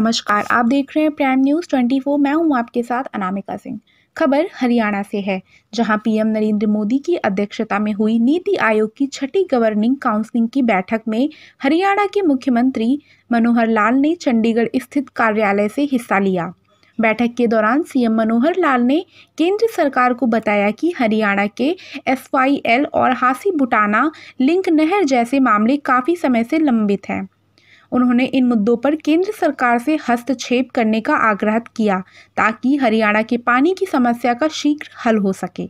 नमस्कार आप देख रहे हैं प्राइम न्यूज़ 24 मैं हूं आपके साथ अनामिका सिंह खबर हरियाणा से है जहां पीएम नरेंद्र मोदी की अध्यक्षता में हुई नीति आयोग की छठी गवर्निंग काउंसिलिंग की बैठक में हरियाणा के मुख्यमंत्री मनोहर लाल ने चंडीगढ़ स्थित कार्यालय से हिस्सा लिया बैठक के दौरान सीएम मनोहर लाल ने केंद्र सरकार को बताया कि हरियाणा के एस और हासी बुटाना लिंक नहर जैसे मामले काफ़ी समय से लंबित हैं उन्होंने इन मुद्दों पर केंद्र सरकार से हस्तक्षेप करने का आग्रह किया ताकि हरियाणा के पानी की समस्या का शीघ्र हल हो सके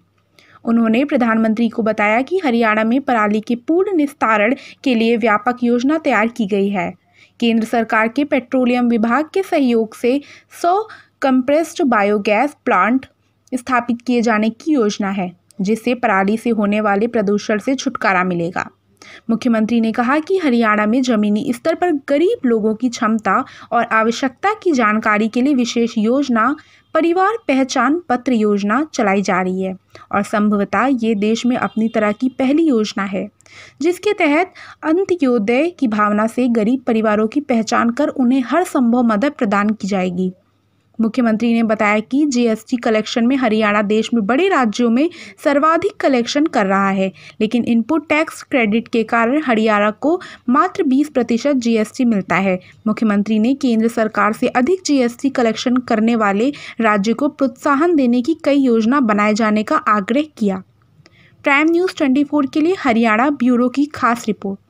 उन्होंने प्रधानमंत्री को बताया कि हरियाणा में पराली के पूर्ण निस्तारण के लिए व्यापक योजना तैयार की गई है केंद्र सरकार के पेट्रोलियम विभाग के सहयोग से 100 कंप्रेस्ड बायोगैस प्लांट स्थापित किए जाने की योजना है जिससे पराली से होने वाले प्रदूषण से छुटकारा मिलेगा मुख्यमंत्री ने कहा कि हरियाणा में जमीनी स्तर पर गरीब लोगों की क्षमता और आवश्यकता की जानकारी के लिए विशेष योजना परिवार पहचान पत्र योजना चलाई जा रही है और संभवतः ये देश में अपनी तरह की पहली योजना है जिसके तहत अंत्योदय की भावना से गरीब परिवारों की पहचान कर उन्हें हर संभव मदद प्रदान की जाएगी मुख्यमंत्री ने बताया कि जीएसटी कलेक्शन में हरियाणा देश में बड़े राज्यों में सर्वाधिक कलेक्शन कर रहा है लेकिन इनपुट टैक्स क्रेडिट के कारण हरियाणा को मात्र 20 प्रतिशत जीएसटी मिलता है मुख्यमंत्री ने केंद्र सरकार से अधिक जीएसटी कलेक्शन करने वाले राज्य को प्रोत्साहन देने की कई योजना बनाए जाने का आग्रह किया प्राइम न्यूज़ ट्वेंटी के लिए हरियाणा ब्यूरो की खास रिपोर्ट